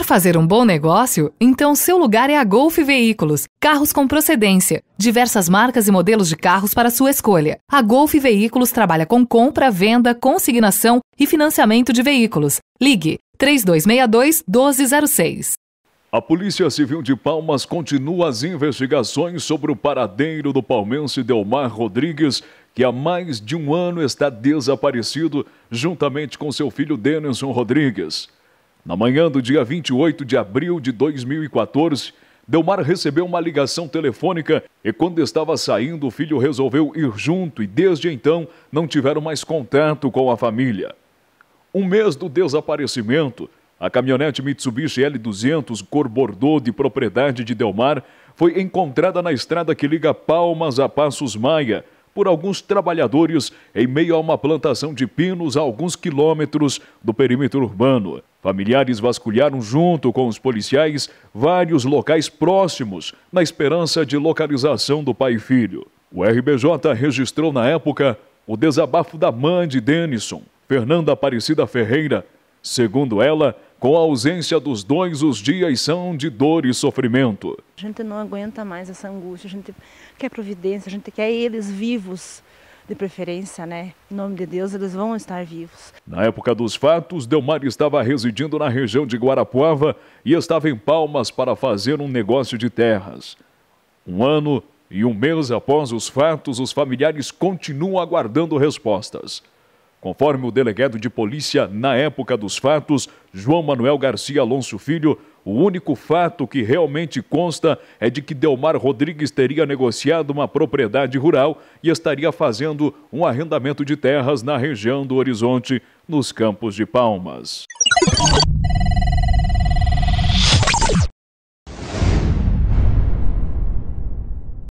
Quer fazer um bom negócio? Então seu lugar é a Golf Veículos. Carros com procedência, diversas marcas e modelos de carros para sua escolha. A Golf Veículos trabalha com compra, venda, consignação e financiamento de veículos. Ligue 3262 1206. A Polícia Civil de Palmas continua as investigações sobre o paradeiro do palmense Delmar Rodrigues, que há mais de um ano está desaparecido, juntamente com seu filho Denison Rodrigues. Na manhã do dia 28 de abril de 2014, Delmar recebeu uma ligação telefônica e, quando estava saindo, o filho resolveu ir junto e, desde então, não tiveram mais contato com a família. Um mês do desaparecimento, a caminhonete Mitsubishi L200 cor bordô, de propriedade de Delmar foi encontrada na estrada que liga Palmas a Passos Maia por alguns trabalhadores em meio a uma plantação de pinos a alguns quilômetros do perímetro urbano. Familiares vasculharam, junto com os policiais, vários locais próximos, na esperança de localização do pai e filho. O RBJ registrou na época o desabafo da mãe de Denison, Fernanda Aparecida Ferreira. Segundo ela, com a ausência dos dois, os dias são de dor e sofrimento. A gente não aguenta mais essa angústia, a gente quer providência, a gente quer eles vivos de preferência, né? Em nome de Deus, eles vão estar vivos. Na época dos fatos, Delmar estava residindo na região de Guarapuava e estava em Palmas para fazer um negócio de terras. Um ano e um mês após os fatos, os familiares continuam aguardando respostas. Conforme o delegado de polícia na época dos fatos, João Manuel Garcia Alonso Filho, o único fato que realmente consta é de que Delmar Rodrigues teria negociado uma propriedade rural e estaria fazendo um arrendamento de terras na região do Horizonte, nos Campos de Palmas.